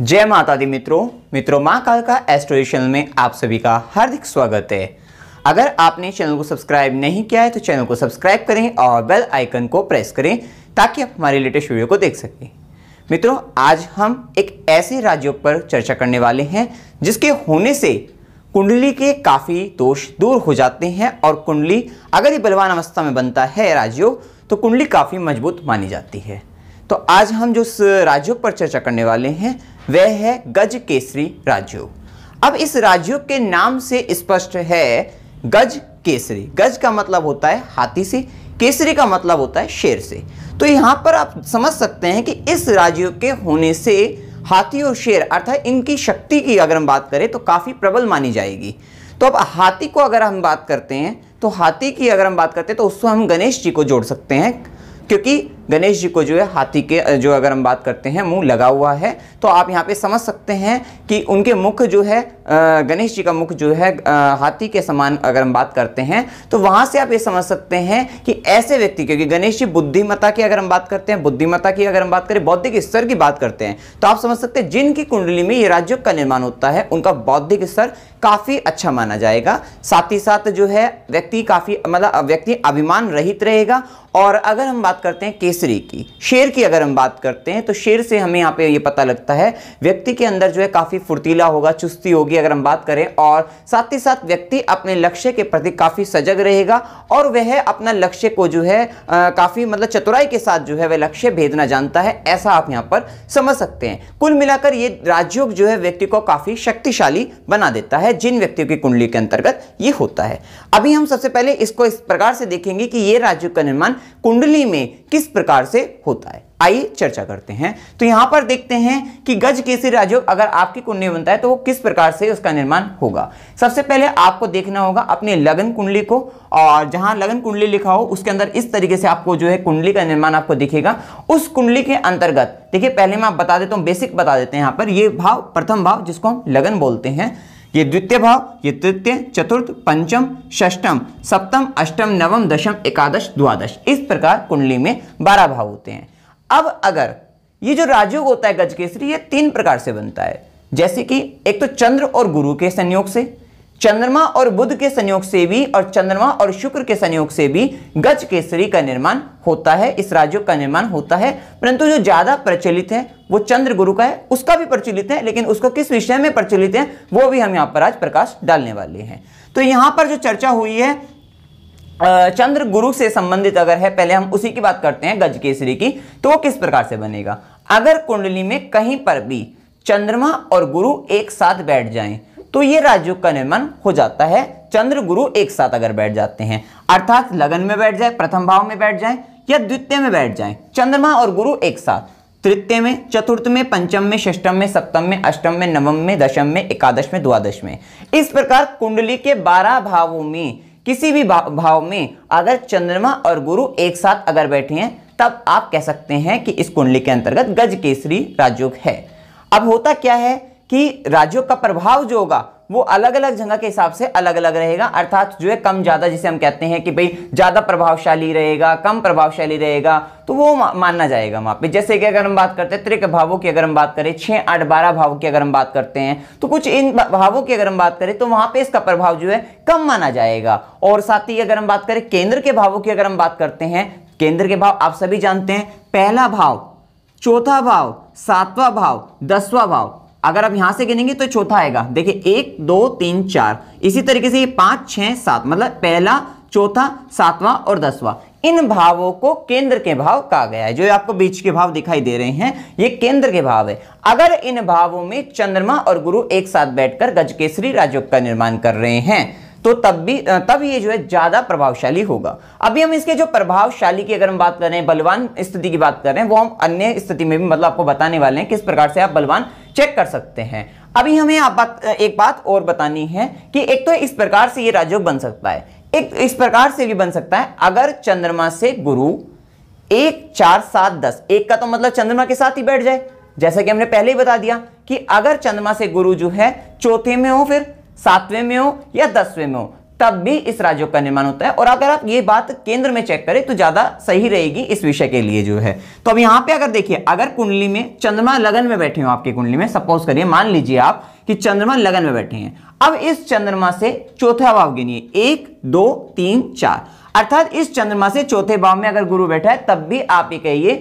जय माता दी मित्रों मित्रों माँ काल का एस्ट्रोलॉजी चैनल में आप सभी का हार्दिक स्वागत है अगर आपने चैनल को सब्सक्राइब नहीं किया है तो चैनल को सब्सक्राइब करें और बेल आइकन को प्रेस करें ताकि आप हमारे लेटेस्ट वीडियो को देख सकें मित्रों आज हम एक ऐसे राज्यों पर चर्चा करने वाले हैं जिसके होने से कुंडली के काफ़ी दोष दूर हो जाते हैं और कुंडली अगर ये बलवान अवस्था में बनता है राज्यों तो कुंडली काफ़ी मजबूत मानी जाती है तो आज हम जो राजयोग पर चर्चा करने वाले हैं वह है गज केसरी राजयोग अब इस राजयोग के नाम से स्पष्ट है गज केसरी गज का मतलब होता है हाथी से केसरी का मतलब होता है शेर से तो यहाँ पर आप समझ सकते हैं कि इस राजयोग के होने से हाथी और शेर अर्थात इनकी शक्ति की अगर हम बात करें तो काफ़ी प्रबल मानी जाएगी तो अब हाथी को अगर हम बात करते हैं तो हाथी की अगर हम बात करते हैं तो उसको हम गणेश जी को जोड़ सकते हैं क्योंकि गणेश जी को जो है हाथी के जो अगर हम बात करते हैं मुंह लगा हुआ है तो आप यहाँ पे समझ सकते हैं कि उनके मुख जो है गणेश जी का मुख जो है हाथी के समान अगर हम बात करते हैं तो वहाँ से आप ये समझ सकते हैं कि ऐसे व्यक्ति क्योंकि गणेश जी बुद्धिमता की अगर हम बात करते हैं बुद्धिमता की अगर हम बात करें बौद्धिक स्तर की बात करते हैं तो आप समझ सकते हैं जिनकी कुंडली में ये राज्यों का निर्माण होता है उनका बौद्धिक स्तर काफ़ी अच्छा माना जाएगा साथ ही साथ जो है व्यक्ति काफ़ी मतलब व्यक्ति अभिमान रहित रहेगा और अगर हम बात करते हैं केस तीसरी की शेर की अगर हम बात करते हैं तो शेर से हमें यहाँ पे ये पता लगता है व्यक्ति के अंदर जो है काफ़ी फुर्तीला होगा चुस्ती होगी अगर हम बात करें और साथ ही साथ व्यक्ति अपने लक्ष्य के प्रति काफ़ी सजग रहेगा और वह अपना लक्ष्य को जो है काफ़ी मतलब चतुराई के साथ जो है वह लक्ष्य भेदना जानता है ऐसा आप यहाँ पर समझ सकते हैं कुल मिलाकर ये राजयोग जो है व्यक्ति को काफ़ी शक्तिशाली बना देता है जिन व्यक्तियों की कुंडली के अंतर्गत ये होता है अभी हम सबसे पहले इसको इस प्रकार से देखेंगे कि ये राजयोग का निर्माण कुंडली में किस प्रकार प्रकार से होता है आइए चर्चा करते हैं तो यहां पर देखते हैं कि गज केसरी राजयोग अगर आपकी कुंडली बनता है तो वो किस प्रकार से उसका निर्माण होगा सबसे पहले आपको देखना होगा अपने लगन कुंडली को और जहां लगन कुंडली लिखा हो उसके अंदर इस तरीके से आपको जो है कुंडली का निर्माण आपको दिखेगा उस कुंडली के अंतर्गत देखिए पहले मैं आप बता देता हूं बेसिक बता देते हैं यहां पर यह भाव प्रथम भाव जिसको हम लगन बोलते हैं ये द्वितीय भाव ये तृतीय चतुर्थ पंचम षष्टम सप्तम अष्टम नवम दशम एकादश द्वादश इस प्रकार कुंडली में बारह भाव होते हैं अब अगर ये जो राजयोग होता है गजकेसरी ये तीन प्रकार से बनता है जैसे कि एक तो चंद्र और गुरु के संयोग से चंद्रमा और बुध के संयोग से भी और चंद्रमा और शुक्र के संयोग से भी गज केसरी का निर्माण होता है इस राज्यों का निर्माण होता है परंतु जो ज्यादा प्रचलित है वो चंद्र गुरु का है उसका भी प्रचलित है लेकिन उसको किस विषय में प्रचलित है वो भी हम यहाँ पर आज प्रकाश डालने वाले हैं तो यहाँ पर जो चर्चा हुई है चंद्र गुरु से संबंधित अगर है पहले हम उसी की बात करते हैं गज केसरी की तो वो किस प्रकार से बनेगा अगर कुंडली में कहीं पर भी चंद्रमा और गुरु एक साथ बैठ जाएं तो ये राजयोग का निर्माण हो जाता है चंद्र गुरु एक साथ अगर बैठ जाते हैं अर्थात लगन में बैठ जाए प्रथम भाव में बैठ जाए या द्वितीय में बैठ जाए चंद्रमा और गुरु एक साथ तृतीय में चतुर्थ में पंचम में षष्टम में सप्तम में अष्टम में नवम में दशम में एकादश में द्वादश में इस प्रकार कुंडली के बारह भावों में किसी भी भाव में अगर चंद्रमा और गुरु एक साथ अगर बैठे हैं तब आप कह सकते हैं कि इस कुंडली के अंतर्गत गज केसरी राजयोग है अब होता क्या है कि राज्यों का प्रभाव जो होगा वो अलग अलग जगह के हिसाब से अलग अलग रहेगा अर्थात जो है कम ज़्यादा जिसे हम कहते हैं कि भाई ज़्यादा प्रभावशाली रहेगा कम प्रभावशाली रहेगा तो वो माना जाएगा वहां पे जैसे कि अगर हम बात करते हैं त्रिक भावों की अगर हम बात करें छह आठ बारह भावों की अगर हम बात करते हैं तो कुछ इन भावों की अगर हम बात करें तो वहां पे इसका प्रभाव जो है कम माना जाएगा और साथ ही अगर हम बात करें केंद्र के भावों की अगर हम बात करते हैं केंद्र के भाव आप सभी जानते हैं पहला भाव चौथा भाव सातवां भाव दसवां भाव अगर आप यहां से गिनेंगे तो चौथा आएगा देखिए एक दो तीन चार इसी तरीके से ये पांच छह सात मतलब पहला चौथा सातवां और दसवां इन भावों को केंद्र के भाव कहा गया है जो आपको बीच के भाव दिखाई दे रहे हैं ये केंद्र के भाव है अगर इन भावों में चंद्रमा और गुरु एक साथ बैठकर गजकेसरी राजयोग का निर्माण कर रहे हैं तो तब भी तब ये जो है ज़्यादा प्रभावशाली होगा अभी हम इसके जो प्रभावशाली की अगर हम बात कर रहे हैं बलवान स्थिति की बात कर रहे हैं वो हम अन्य स्थिति में भी मतलब आपको बताने वाले हैं किस प्रकार से आप बलवान चेक कर सकते हैं अभी हमें आप बात एक बात और बतानी है कि एक तो इस प्रकार से ये राजयोग बन सकता है एक इस प्रकार से भी बन सकता है अगर चंद्रमा से गुरु एक चार सात दस एक का तो मतलब चंद्रमा के साथ ही बैठ जाए जैसा कि हमने पहले ही बता दिया कि अगर चंद्रमा से गुरु जो है चौथे में हो फिर सातवें में हो या दसवें में हो तब भी इस राजयोग का निर्माण होता है और अगर आप ये बात केंद्र में चेक करें तो ज़्यादा सही रहेगी इस विषय के लिए जो है तो अब यहां पे अगर देखिए अगर कुंडली में चंद्रमा लगन में बैठे हो आपकी कुंडली में सपोज करिए मान लीजिए आप कि चंद्रमा लगन में बैठे हैं अब इस चंद्रमा से चौथा भाव गिनिए एक दो तीन चार अर्थात इस चंद्रमा से चौथे भाव में अगर गुरु बैठा है तब भी आप ये कहिए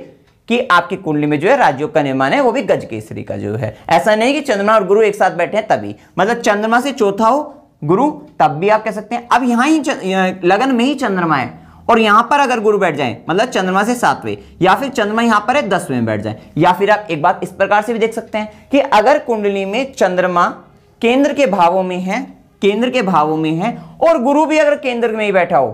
कि आपकी कुंडली में जो है राजयोग का निर्माण है वो भी गज केसरी का जो है ऐसा नहीं कि चंद्रमा और गुरु एक साथ बैठे हैं तभी मतलब चंद्रमा से चौथा हो गुरु तब भी आप कह सकते हैं अब यहां ही लगन में ही चंद्रमा है और यहां पर अगर गुरु बैठ जाए मतलब चंद्रमा से सातवें या फिर चंद्रमा यहां पर है दसवें बैठ जाए या फिर आप एक बात इस प्रकार से भी देख सकते हैं कि अगर कुंडली में चंद्रमा केंद्र के भावों में है केंद्र के भावों में है और गुरु भी अगर केंद्र में ही बैठा हो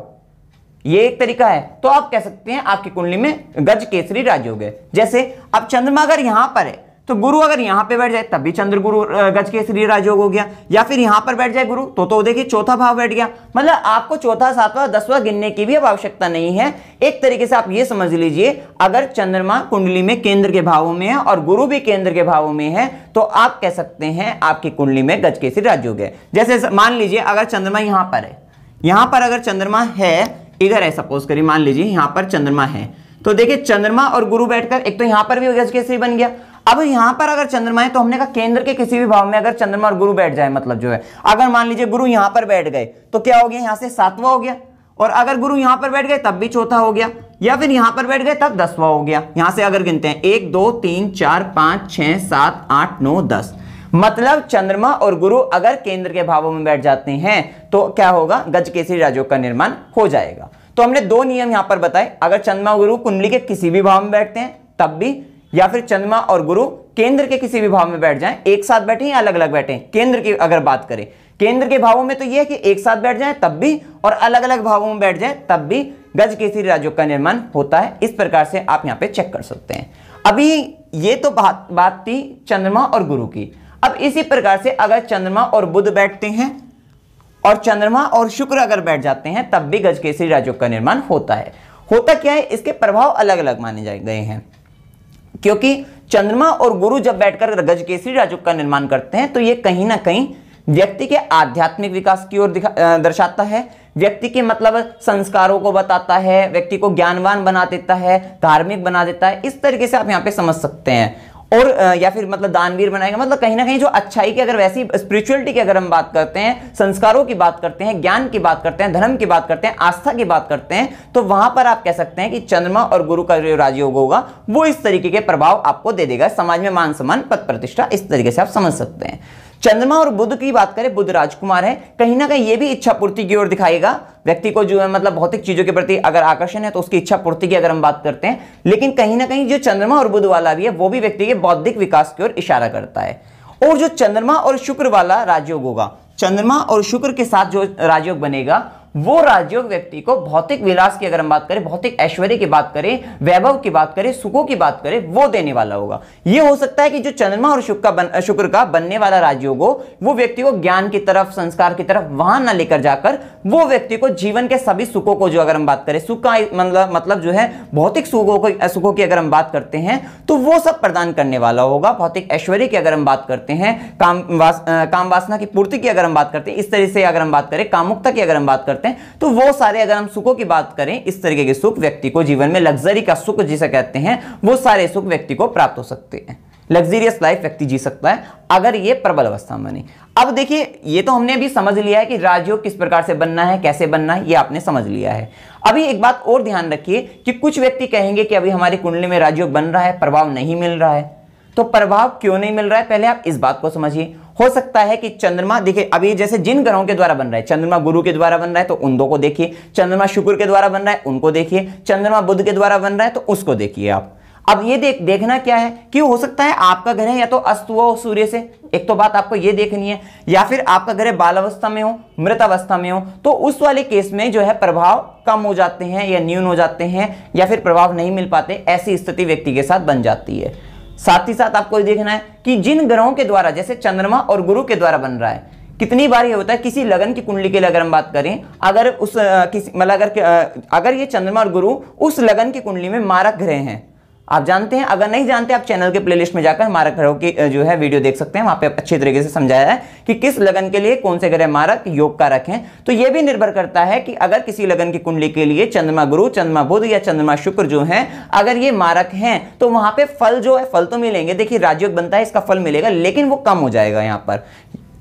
ये एक तरीका है तो आप कह सकते हैं आपकी कुंडली में गज केसरी राजयोग है जैसे अब चंद्रमा अगर यहां पर है तो गुरु अगर यहां पे बैठ जाए तब भी चंद्र गुरु गज के श्री राजयोग हो गया या फिर यहां पर बैठ जाए गुरु तो तो देखिए चौथा भाव बैठ गया मतलब आपको चौथा सातवां दसवां गिनने की भी अब आवश्यकता नहीं है एक तरीके से आप ये समझ लीजिए अगर चंद्रमा कुंडली में केंद्र के भावों में है और गुरु भी केंद्र के भावों में है तो आप कह सकते हैं आपकी कुंडली में गज के श्री राजयोग है जैसे मान लीजिए अगर चंद्रमा यहां पर है यहां पर अगर चंद्रमा है इधर है सपोज करिए मान लीजिए यहां पर चंद्रमा है तो देखिए चंद्रमा और गुरु बैठकर एक तो यहां पर भी गज केसरी बन गया अब यहां पर अगर चंद्रमा है तो हमने कहा केंद्र के किसी भी भाव में अगर चंद्रमा और गुरु बैठ जाए मतलब जो है अगर मान लीजिए गुरु यहां पर बैठ गए तो क्या हो गया यहां से सातवा हो गया और अगर गुरु यहां पर बैठ गए तब भी चौथा हो गया या फिर यहां पर बैठ गए तब दसवा हो गया यहां से अगर गिनते हैं एक दो तीन चार पांच छह सात आठ नौ दस मतलब चंद्रमा और गुरु अगर केंद्र के भावों में बैठ जाते हैं तो क्या होगा गज केसरी राजयोग का निर्माण हो जाएगा तो हमने दो नियम यहां पर बताए अगर चंद्रमा गुरु कुंडली के किसी भी भाव में बैठते हैं तब भी या फिर चंद्रमा और गुरु केंद्र के किसी भी भाव में बैठ जाएं एक साथ बैठे या अलग अलग बैठे केंद्र की अगर बात करें केंद्र के भावों में तो यह है कि एक साथ बैठ जाएं तब भी और अलग अलग भावों में बैठ जाएं तब भी गज केसरी राजयोग का निर्माण होता है इस प्रकार से आप यहां पे चेक कर सकते हैं अभी ये तो बात बात थी चंद्रमा और गुरु की अब इसी प्रकार से अगर चंद्रमा और बुध बैठते हैं और चंद्रमा और शुक्र अगर बैठ जाते हैं तब भी गज केसरी राजयोग का निर्माण होता है होता क्या है इसके प्रभाव अलग अलग माने जाए गए हैं क्योंकि चंद्रमा और गुरु जब बैठकर गज केसरी राजयोग का निर्माण करते हैं तो ये कहीं ना कहीं व्यक्ति के आध्यात्मिक विकास की ओर दर्शाता है व्यक्ति के मतलब संस्कारों को बताता है व्यक्ति को ज्ञानवान बना देता है धार्मिक बना देता है इस तरीके से आप यहाँ पे समझ सकते हैं और या फिर मतलब दानवीर बनाएगा मतलब कहीं ना कहीं जो अच्छाई की अगर वैसी स्पिरिचुअलिटी की अगर हम बात करते हैं संस्कारों की बात करते हैं ज्ञान की बात करते हैं धर्म की बात करते हैं आस्था की बात करते हैं तो वहां पर आप कह सकते हैं कि चंद्रमा और गुरु का जो राजयोग होगा वो इस तरीके के प्रभाव आपको दे देगा समाज में मान सम्मान पद प्रतिष्ठा इस तरीके से आप समझ सकते हैं चंद्रमा और बुद्ध की बात करें बुद्ध राजकुमार है कहीं ना कहीं ये भी इच्छा पूर्ति की ओर दिखाएगा व्यक्ति को जो है मतलब भौतिक चीजों के प्रति अगर आकर्षण है तो उसकी इच्छा पूर्ति की अगर हम बात करते हैं लेकिन कहीं ना कहीं जो चंद्रमा और बुद्ध वाला भी है वो भी व्यक्ति के बौद्धिक विकास की ओर इशारा करता है और जो चंद्रमा और शुक्र वाला राजयोग होगा चंद्रमा और शुक्र के साथ जो राजयोग बनेगा वो राजयोग व्यक्ति को भौतिक विलास की अगर हम बात करें भौतिक ऐश्वर्य की बात करें वैभव की बात करें सुखों की बात करें वो देने वाला होगा ये हो सकता है कि जो चंद्रमा और शुक्र का बन शुक्र का बनने वाला राजयोग हो वो व्यक्ति को ज्ञान की तरफ संस्कार की तरफ वहां ना लेकर जाकर वो व्यक्ति को जीवन के सभी सुखों को जो अगर हम बात करें सुख का मतलब मतलब जो है भौतिक सुखों को सुखों की अगर हम बात करते हैं तो वो सब प्रदान करने वाला होगा भौतिक ऐश्वर्य की अगर हम बात करते हैं काम काम वासना की पूर्ति की अगर हम बात करते हैं इस तरह से अगर हम बात करें कामुकता की अगर हम बात करते करते हैं तो वो सारे अगर हम सुखों की बात करें इस तरीके के सुख व्यक्ति को जीवन में लग्जरी का सुख जिसे कहते हैं वो सारे सुख व्यक्ति को प्राप्त हो सकते हैं लग्जरियस लाइफ व्यक्ति जी सकता है अगर ये प्रबल अवस्था बने अब देखिए ये तो हमने अभी समझ लिया है कि राजयोग किस प्रकार से बनना है कैसे बनना है ये आपने समझ लिया है अभी एक बात और ध्यान रखिए कि कुछ व्यक्ति कहेंगे कि अभी हमारी कुंडली में राजयोग बन रहा है प्रभाव नहीं मिल रहा है तो प्रभाव क्यों नहीं मिल रहा है पहले आप इस बात को समझिए हो सकता है कि चंद्रमा देखिए अभी जैसे जिन ग्रहों के द्वारा बन रहा है चंद्रमा गुरु के द्वारा बन रहा है तो उन दो को देखिए चंद्रमा शुक्र के द्वारा बन रहा है उनको देखिए चंद्रमा बुद्ध के द्वारा बन रहा है तो उसको देखिए आप अब ये देख देखना क्या है कि हो सकता है आपका घर है या तो अस्त हुआ हो सूर्य से एक तो बात आपको ये देखनी है या फिर आपका घर बाल अवस्था में हो मृत अवस्था में हो तो उस वाले केस में जो है प्रभाव कम हो जाते हैं या न्यून हो जाते हैं या फिर प्रभाव नहीं मिल पाते ऐसी स्थिति व्यक्ति के साथ बन जाती है साथ ही साथ आपको देखना है कि जिन ग्रहों के द्वारा जैसे चंद्रमा और गुरु के द्वारा बन रहा है कितनी बार ये होता है किसी लगन की कुंडली के लिए अगर हम बात करें अगर उस किसी मतलब अगर अगर ये चंद्रमा और गुरु उस लगन की कुंडली में मारक ग्रह हैं आप जानते हैं अगर नहीं जानते आप चैनल के प्लेलिस्ट में जाकर मारक ग्रहों की जो है वीडियो देख सकते हैं वहां पे अच्छे तरीके से समझाया है कि किस लगन के लिए कौन से ग्रह मारक योग का रखें तो यह भी निर्भर करता है कि अगर किसी लगन की कुंडली के लिए चंद्रमा गुरु चंद्रमा बुध या चंद्रमा शुक्र जो है अगर ये मारक है तो वहां पर फल जो है फल तो मिलेंगे देखिए राजयोग बनता है इसका फल मिलेगा लेकिन वो कम हो जाएगा यहाँ पर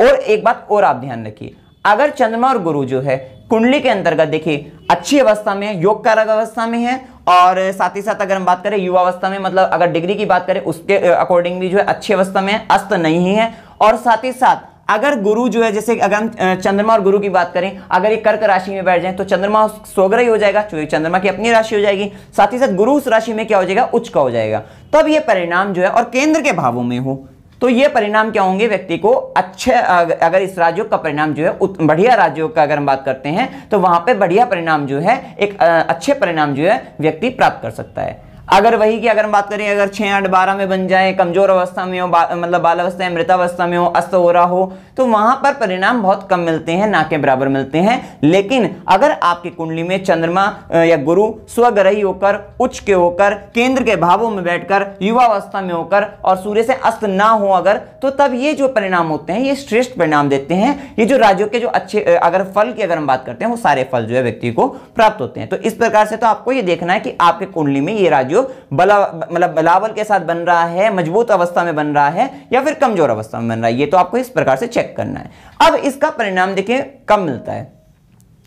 और एक बात और आप ध्यान रखिए अगर चंद्रमा और गुरु जो है कुंडली के अंतर्गत देखिए अच्छी अवस्था में योग कारक अवस्था में है और साथ ही साथ अगर हम बात करें युवावस्था में मतलब अगर डिग्री की बात करें उसके अकॉर्डिंग भी जो है अच्छी अवस्था में अस्त नहीं है और साथ ही साथ अगर गुरु जो है जैसे अगर हम चंद्रमा और गुरु की बात करें अगर ये कर्क राशि में बैठ जाए तो चंद्रमा सोग्रही हो जाएगा क्योंकि चंद्रमा की अपनी राशि हो जाएगी साथ ही साथ गुरु उस राशि में क्या हो जाएगा उच्च का हो जाएगा तब ये परिणाम जो है और केंद्र के भावों में हो तो ये परिणाम क्या होंगे व्यक्ति को अच्छे अगर इस राज्यों का परिणाम जो है बढ़िया राज्यों का अगर हम बात करते हैं तो वहां पे बढ़िया परिणाम जो है एक अच्छे परिणाम जो है व्यक्ति प्राप्त कर सकता है अगर वही की अगर हम बात करें अगर छह आठ बारह में बन जाए कमजोर अवस्था में हो बा, मतलब बाल अवस्था मृतावस्था में हो अस्त हो रहा हो तो वहां पर परिणाम बहुत कम मिलते हैं ना के बराबर मिलते हैं लेकिन अगर आपकी कुंडली में चंद्रमा या गुरु स्वग्रही होकर उच्च के होकर केंद्र के भावों में बैठकर युवावस्था में होकर और सूर्य से अस्त ना हो अगर तो तब ये जो परिणाम होते हैं ये श्रेष्ठ परिणाम देते हैं ये जो राज्यों के जो अच्छे अगर फल की अगर हम बात करते हैं वो सारे फल जो है व्यक्ति को प्राप्त होते हैं तो इस प्रकार से तो आपको ये देखना है कि आपके कुंडली में ये राज्यों बला मतलब बलावल के साथ बन रहा है मजबूत अवस्था में बन रहा है या फिर कमजोर अवस्था में बन रहा है ये तो आपको इस प्रकार से चेक चेक करना है अब इसका परिणाम देखें कब मिलता है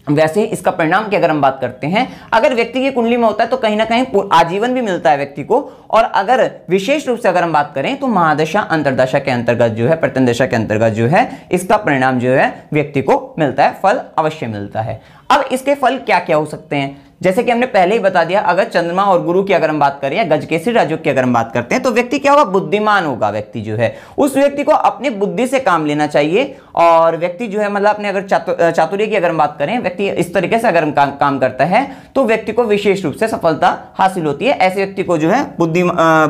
वैसे ही इसका परिणाम की अगर हम बात करते हैं अगर व्यक्ति की कुंडली में होता है तो कहीं ना कहीं आजीवन भी मिलता है व्यक्ति को और अगर विशेष रूप से अगर हम बात करें तो महादशा अंतरदशा के अंतर्गत जो है प्रत्यन दशा के अंतर्गत जो है इसका परिणाम जो है व्यक्ति को मिलता है फल अवश्य मिलता है अब इसके फल क्या क्या हो सकते हैं जैसे कि हमने पहले ही बता दिया अगर चंद्रमा और गुरु की अगर हम बात करें या गजकेसरी राजयोग की अगर हम बात करते हैं तो व्यक्ति क्या होगा बुद्धिमान होगा व्यक्ति जो है उस व्यक्ति को अपनी बुद्धि से काम लेना चाहिए और व्यक्ति जो है मतलब अपने अगर चातुर्य की अगर हम बात करें व्यक्ति इस तरीके से अगर हम काम, काम करता है तो व्यक्ति को विशेष रूप से सफलता हासिल होती है ऐसे व्यक्ति को जो है बुद्धि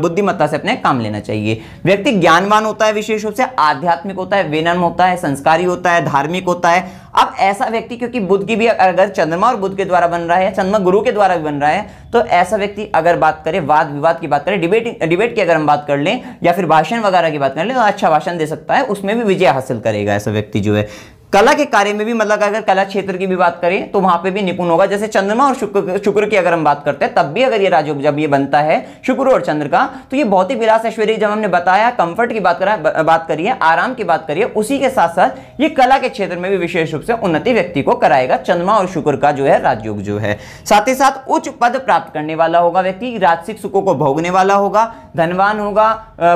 बुद्धिमत्ता से अपने काम लेना चाहिए व्यक्ति ज्ञानवान होता है विशेष रूप से आध्यात्मिक होता है विनम्र होता है संस्कारी होता है धार्मिक होता है अब ऐसा व्यक्ति क्योंकि बुद्ध की भी अगर चंद्रमा और बुद्ध के द्वारा बन रहा है चंद्रमा गुरु के द्वारा भी बन रहा है तो ऐसा व्यक्ति अगर बात करें वाद विवाद की बात करें डिबेटिंग डिबेट की अगर हम बात कर लें या फिर भाषण वगैरह की बात कर लें तो अच्छा भाषण दे सकता है उसमें भी विजय हासिल करेगा ऐसा व्यक्ति जो है कला के कार्य में भी मतलब अगर कला क्षेत्र की भी बात करें तो वहां पे भी निपुण होगा जैसे चंद्रमा और शुक्र शुक्र की अगर हम बात करते हैं तब भी अगर ये राजयोग जब ये बनता है शुक्र और चंद्र का तो ये बहुत ही विलास ऐश्वर्य जब हमने बताया कंफर्ट की बात करा बात करिए आराम की बात करिए उसी के साथ साथ ये कला के क्षेत्र में भी विशेष रूप से उन्नति व्यक्ति को कराएगा चंद्रमा और शुक्र का जो है राजयोग जो है साथ ही साथ उच्च पद प्राप्त करने वाला होगा व्यक्ति राजसिक सुखों को भोगने वाला होगा धनवान होगा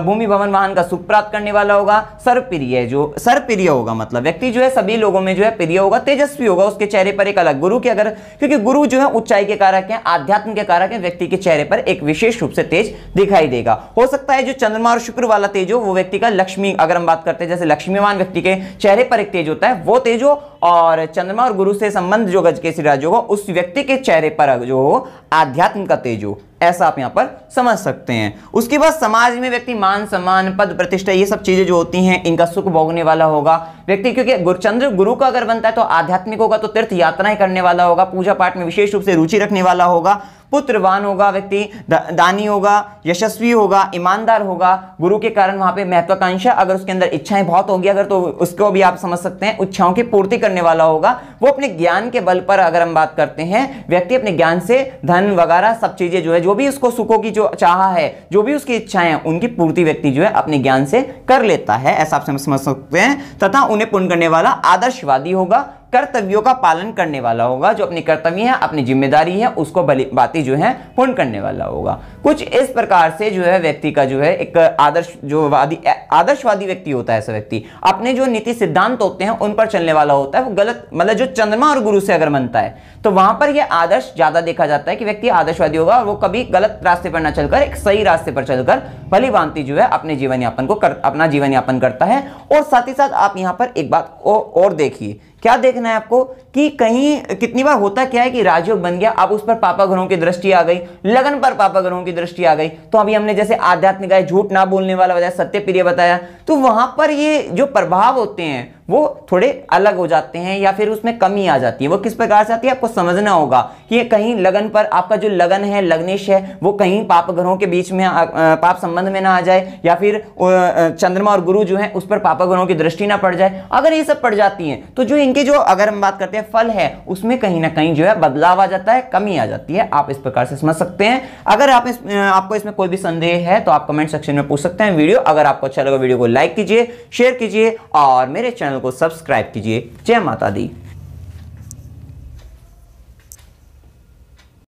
भूमि भवन वाहन का सुख प्राप्त करने वाला होगा सर्वप्रिय जो सर्वप्रिय होगा मतलब व्यक्ति जो है सभी सभी लोगों में जो है प्रिय होगा तेजस्वी होगा उसके चेहरे पर एक अलग गुरु के अगर क्योंकि गुरु जो है ऊंचाई के कारक है आध्यात्म के कारक है व्यक्ति के चेहरे पर एक विशेष रूप से तेज दिखाई देगा हो सकता है जो चंद्रमा और शुक्र वाला तेज हो वो व्यक्ति का लक्ष्मी अगर हम बात करते हैं जैसे लक्ष्मीवान व्यक्ति के चेहरे पर एक तेज होता है वो तेज हो और चंद्रमा और गुरु से संबंध जो गज के सिराज होगा उस व्यक्ति के चेहरे पर जो हो आध्यात्म का तेज हो ऐसा आप यहाँ पर समझ सकते हैं उसके बाद समाज में व्यक्ति मान सम्मान पद प्रतिष्ठा ये सब चीज़ें जो होती हैं इनका सुख भोगने वाला होगा व्यक्ति क्योंकि गुरुचंद्र गुरु का अगर बनता है तो आध्यात्मिक होगा तो तीर्थ यात्राएं करने वाला होगा पूजा पाठ में विशेष रूप से रुचि रखने वाला होगा पुत्रवान होगा व्यक्ति दा, दानी होगा यशस्वी होगा ईमानदार होगा गुरु के कारण वहां पे महत्वाकांक्षा अगर उसके अंदर इच्छाएं बहुत होगी अगर तो उसको भी आप समझ सकते हैं इच्छाओं की पूर्ति करने वाला होगा वो अपने ज्ञान के बल पर अगर हम बात करते हैं व्यक्ति अपने ज्ञान से धन वगैरह सब चीज़ें जो है जो भी उसको सुखों की जो चाह है जो भी उसकी इच्छाएं हैं उनकी पूर्ति व्यक्ति जो है अपने ज्ञान से कर लेता है ऐसा आप समझ सकते हैं तथा उन्हें पूर्ण करने वाला आदर्शवादी होगा कर्तव्यों का पालन करने वाला होगा जो अपने कर्तव्य है अपनी जिम्मेदारी है उसको बातें जो है पूर्ण करने वाला होगा कुछ इस प्रकार से जो है व्यक्ति का जो है एक आदर्श जो वादी आदर्शवादी व्यक्ति होता है ऐसा व्यक्ति अपने जो नीति सिद्धांत होते हैं उन पर चलने वाला होता है वो गलत मतलब जो चंद्रमा और गुरु से अगर बनता है तो वहां पर यह आदर्श ज्यादा देखा जाता है कि व्यक्ति आदर्शवादी होगा और वो कभी गलत रास्ते पर ना चलकर एक सही रास्ते पर चलकर भली भांति जो है अपने जीवन यापन को कर, अपना जीवन यापन करता है और साथ ही साथ आप यहाँ पर एक बात और देखिए क्या देखना है आपको कि कहीं कितनी बार होता क्या है कि राजयोग बन गया अब उस पर पापा ग्रहों की दृष्टि आ गई लगन पर पापा ग्रहों की दृष्टि आ गई तो अभी हमने जैसे आध्यात्मिक झूठ ना बोलने वाला बताया सत्य प्रिय बताया तो वहां पर ये जो प्रभाव होते हैं वो थोड़े अलग हो जाते हैं या फिर उसमें कमी आ जाती है वो किस प्रकार से आती है आपको समझना होगा कि ये कहीं लगन पर आपका जो लगन है लग्नेश है वो कहीं पाप ग्रहों के बीच में पाप संबंध में ना आ जाए या फिर चंद्रमा और गुरु जो है उस पर पाप ग्रहों की दृष्टि ना पड़ जाए अगर ये सब पड़ जाती है तो जो इनके जो अगर हम बात करते हैं फल है उसमें कहीं ना कहीं जो है बदलाव आ जाता है कमी आ जाती है आप इस प्रकार से समझ सकते हैं अगर आप इस आपको इसमें कोई भी संदेह है तो आप कमेंट सेक्शन में पूछ सकते हैं वीडियो अगर आपको अच्छा लगा वीडियो को लाइक कीजिए शेयर कीजिए और मेरे चैनल चैनल को सब्सक्राइब कीजिए जय माता दी